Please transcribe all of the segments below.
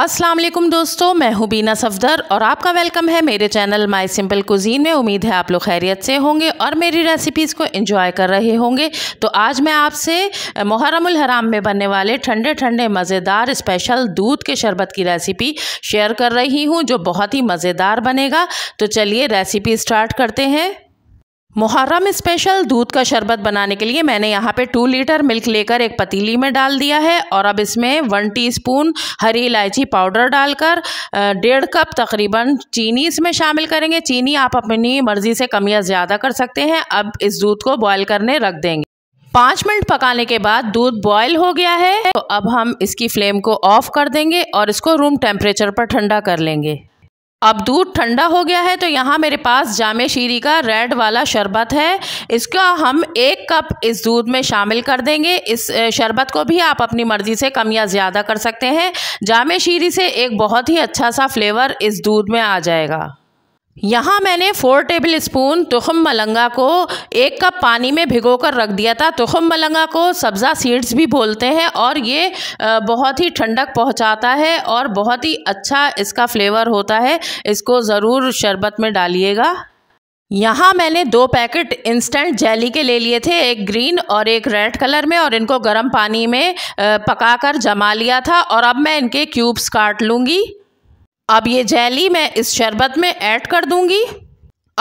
अस्सलाम वालेकुम दोस्तों मैं हूँ बीना सफदर और आपका वेलकम है मेरे चैनल माय सिंपल कुजीन में उम्मीद है आप लोग खैरियत से होंगे और मेरी रेसिपीज़ को एंजॉय कर रहे होंगे तो आज मैं आपसे मुहर्रमुल हराम में बनने वाले ठंडे ठंडे मज़ेदार स्पेशल दूध के शरबत की रेसिपी शेयर कर रही हूँ जो बहुत ही मज़ेदार बनेगा तो चलिए रेसिपी स्टार्ट करते हैं मुहर्रम स्पेशल दूध का शरबत बनाने के लिए मैंने यहाँ पे टू लीटर मिल्क लेकर एक पतीली में डाल दिया है और अब इसमें वन टीस्पून हरी इलायची पाउडर डालकर डेढ़ कप तकरीबन चीनी इसमें शामिल करेंगे चीनी आप अपनी मर्ज़ी से कम या ज़्यादा कर सकते हैं अब इस दूध को बॉयल करने रख देंगे पाँच मिनट पकाने के बाद दूध बॉयल हो गया है तो अब हम इसकी फ्लेम को ऑफ कर देंगे और इसको रूम टेम्परेचर पर ठंडा कर लेंगे अब दूध ठंडा हो गया है तो यहाँ मेरे पास जामे शीरी का रेड वाला शरबत है इसका हम एक कप इस दूध में शामिल कर देंगे इस शरबत को भी आप अपनी मर्ज़ी से कम या ज़्यादा कर सकते हैं जामे शीरी से एक बहुत ही अच्छा सा फ्लेवर इस दूध में आ जाएगा यहाँ मैंने फोर टेबल स्पून तुखम मलंगा को एक कप पानी में भिगो कर रख दिया था तुखम मलंगा को सब्ज़ा सीड्स भी बोलते हैं और ये बहुत ही ठंडक पहुँचाता है और बहुत ही अच्छा इसका फ्लेवर होता है इसको ज़रूर शरबत में डालिएगा यहाँ मैंने दो पैकेट इंस्टेंट जेली के ले लिए थे एक ग्रीन और एक रेड कलर में और इनको गर्म पानी में पकाकर जमा लिया था और अब मैं इनके क्यूब्स काट लूँगी अब ये जेली मैं इस शरबत में ऐड कर दूंगी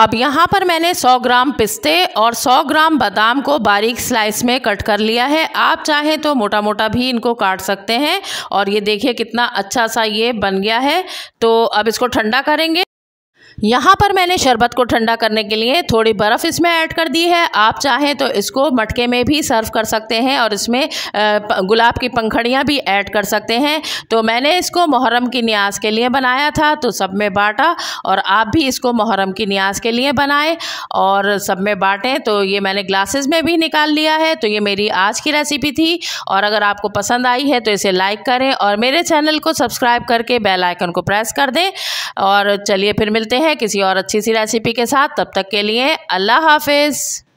अब यहाँ पर मैंने 100 ग्राम पिस्ते और 100 ग्राम बादाम को बारीक स्लाइस में कट कर लिया है आप चाहें तो मोटा मोटा भी इनको काट सकते हैं और ये देखिए कितना अच्छा सा ये बन गया है तो अब इसको ठंडा करेंगे यहाँ पर मैंने शरबत को ठंडा करने के लिए थोड़ी बर्फ़ इसमें ऐड कर दी है आप चाहें तो इसको मटके में भी सर्व कर सकते हैं और इसमें गुलाब की पंखड़ियाँ भी ऐड कर सकते हैं तो मैंने इसको मुहर्रम की न्याज के लिए बनाया था तो सब में बाँटा और आप भी इसको मुहर्रम की न्याज के लिए बनाएं और सब में बाँटें तो ये मैंने ग्लासेस में भी निकाल लिया है तो ये मेरी आज की रेसिपी थी और अगर आपको पसंद आई है तो इसे लाइक करें और मेरे चैनल को सब्सक्राइब करके बेलाइकन को प्रेस कर दें और चलिए फिर मिलते हैं हैं किसी और अच्छी सी रेसिपी के साथ तब तक के लिए अल्लाह हाफिज़